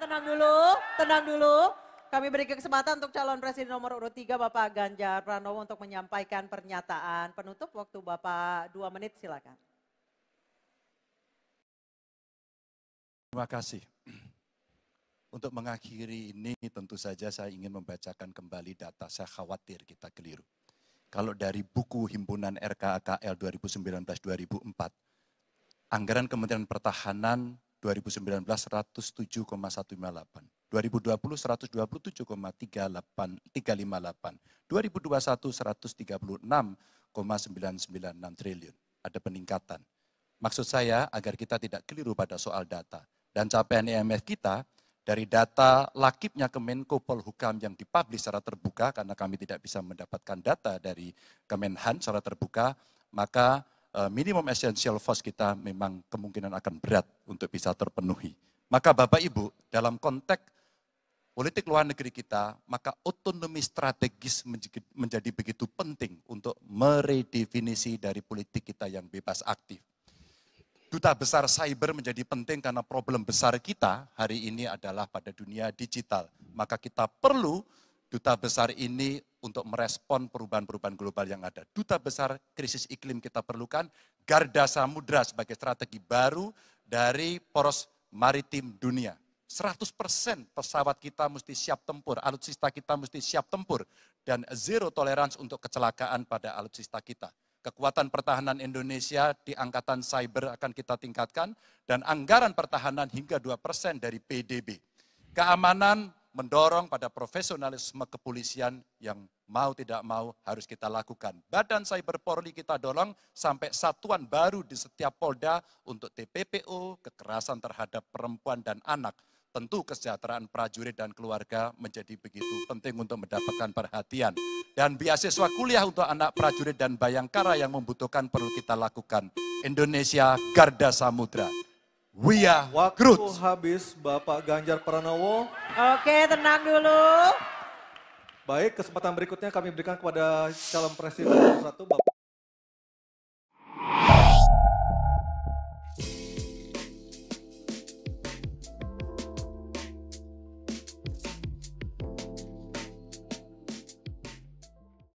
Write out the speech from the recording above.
tenang dulu, tenang dulu. Kami beri kesempatan untuk calon presiden nomor urut 3 Bapak Ganjar Pranowo untuk menyampaikan pernyataan penutup waktu Bapak 2 menit silakan. Terima kasih. Untuk mengakhiri ini tentu saja saya ingin membacakan kembali data, saya khawatir kita keliru. Kalau dari buku himpunan RKAKL 2019-2004, anggaran Kementerian Pertahanan 2019 107,158. 2020 127,358. 2021 136,996 triliun. Ada peningkatan. Maksud saya agar kita tidak keliru pada soal data. Dan capaian IMF e kita dari data lakibnya Kemenko Polhukam yang dipublish secara terbuka, karena kami tidak bisa mendapatkan data dari Kemenhan secara terbuka, maka Eh, minimum essential force kita memang kemungkinan akan berat untuk bisa terpenuhi. Maka Bapak Ibu, dalam konteks politik luar negeri kita, maka otonomi strategis menjadi begitu penting untuk meredefinisi dari politik kita yang bebas aktif. Duta besar cyber menjadi penting karena problem besar kita hari ini adalah pada dunia digital. Maka kita perlu duta besar ini untuk merespon perubahan-perubahan global yang ada. Duta besar krisis iklim kita perlukan, Garda Samudra sebagai strategi baru dari poros maritim dunia. 100% pesawat kita mesti siap tempur, alutsista kita mesti siap tempur, dan zero tolerance untuk kecelakaan pada alutsista kita. Kekuatan pertahanan Indonesia di angkatan cyber akan kita tingkatkan, dan anggaran pertahanan hingga 2% dari PDB. Keamanan mendorong pada profesionalisme kepolisian yang mau tidak mau harus kita lakukan. Badan Cyber Polri kita dorong sampai satuan baru di setiap polda untuk TPPO, kekerasan terhadap perempuan dan anak. Tentu kesejahteraan prajurit dan keluarga menjadi begitu penting untuk mendapatkan perhatian. Dan beasiswa kuliah untuk anak prajurit dan bayangkara yang membutuhkan perlu kita lakukan. Indonesia Garda Samudra. We are Waktu Groot. habis Bapak Ganjar Pranowo. Oke, tenang dulu. Baik, kesempatan berikutnya kami berikan kepada calon presiden nomor satu Bapak